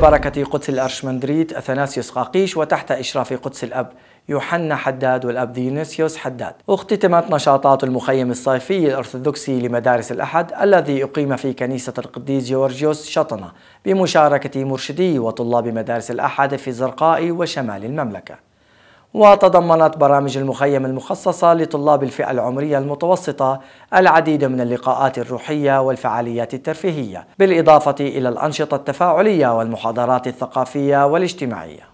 ببركة قدس الأرشمندريت أثناسيوس قاقيش وتحت إشراف قدس الأب يوحنا حداد والأب ديونيسيوس حداد اختتمت نشاطات المخيم الصيفي الأرثوذكسي لمدارس الأحد الذي أقيم في كنيسة القديس جورجيوس شطنة بمشاركة مرشدي وطلاب مدارس الأحد في الزرقاء وشمال المملكة وتضمنت برامج المخيم المخصصة لطلاب الفئة العمرية المتوسطة العديد من اللقاءات الروحية والفعاليات الترفيهية بالإضافة إلى الأنشطة التفاعلية والمحاضرات الثقافية والاجتماعية